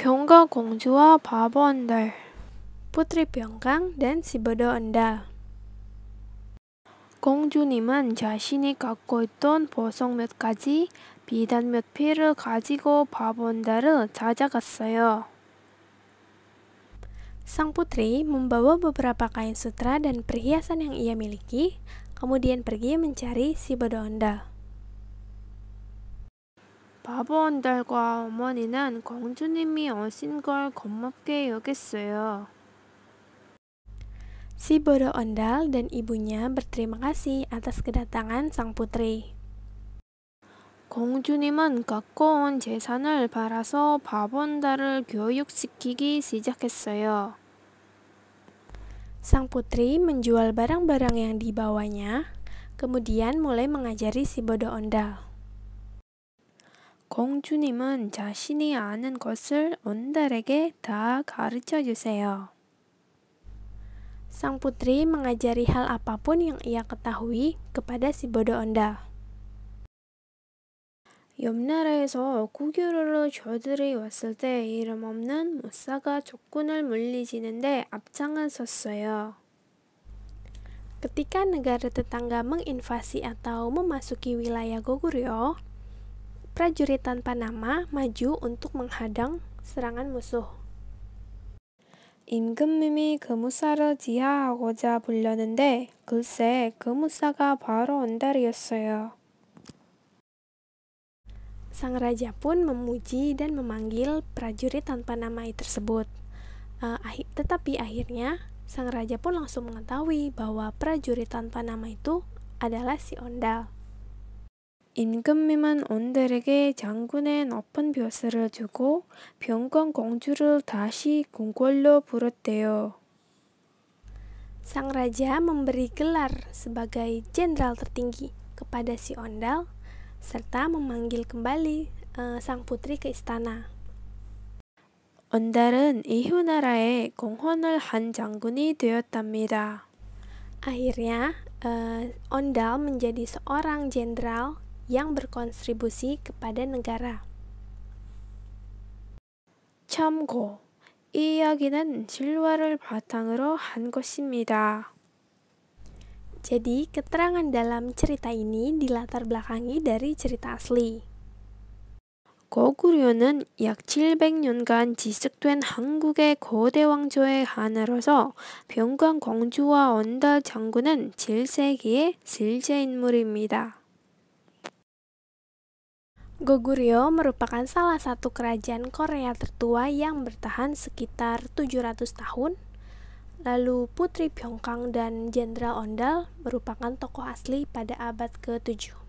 Pyongga Gongjua Babo Putri Pyongkang dan si Bodo Enda. Gongju Nim은 자신이 갖고 있던 보석 몇 가지, 비단 몇 피를 가지고 Babo Enda를 찾아갔어요. Sang putri membawa beberapa kain sutra dan perhiasan yang ia miliki, kemudian pergi mencari si Bodo Enda. 언달과 어머니는 공주님이 오신 걸 고맙게 여겼어요. Si bodoh ondal dan ibunya berterima kasih atas kedatangan sang putri. 공주님은 갖고 온 재산을 팔아서 바본달을 교육시키기 시작했어요. Sang putri menjual barang-barang yang dibawanya, kemudian mulai mengajari si bodoh ondal. 공주님은 자신이 아는 것을 언달에게 다 가르쳐 주세요. Sang putri mengajari hal apapun yang ia ketahui kepada si bodoh ondal. 옆나라에서 고교로로 저들이 왔을 때 이름 없는 무사가 적군을 물리치는데 앞장을 섰어요. Ketika negara tetangga menginvasi atau memasuki wilayah Goguryeo, prajurit tanpa nama maju untuk menghadang serangan musuh. 임금님이 그무사를 지하하고자 불렀는데 글쎄 그무사가 바로 온달이었어요. Sang raja pun memuji dan memanggil prajurit tanpa nama tersebut. Uh, tetapi akhirnya sang raja pun langsung mengetahui bahwa prajurit tanpa nama itu adalah si Ondal. 임금님은 온들에게 장군의 높은 벼슬을 주고 병건 공주를 다시 궁궐로 부르대요. Sang Raja memberi gelar sebagai jenderal tertinggi kepada si Ondal serta memanggil kembali uh, sang putri ke istana. 언달은 이후 나라에 공헌을 한 장군이 되었답니다. Akhirnya, uh, Ondal menjadi seorang jenderal yang berkontribusi kepada negara. 참고, 이 이야기는 실화를 바탕으로 한 것입니다. Jadi, keterangan dalam cerita ini dilatar belakangi dari cerita asli. 고구려는 약 700년간 지속된 한국의 거대 왕조의 하나로서 병광 광주와 언달 장군은 7세기의 실제 인물입니다. Goguryeo merupakan salah satu kerajaan Korea tertua yang bertahan sekitar 700 tahun. Lalu Putri Pyongkang dan Jenderal Ondal merupakan tokoh asli pada abad ke-7.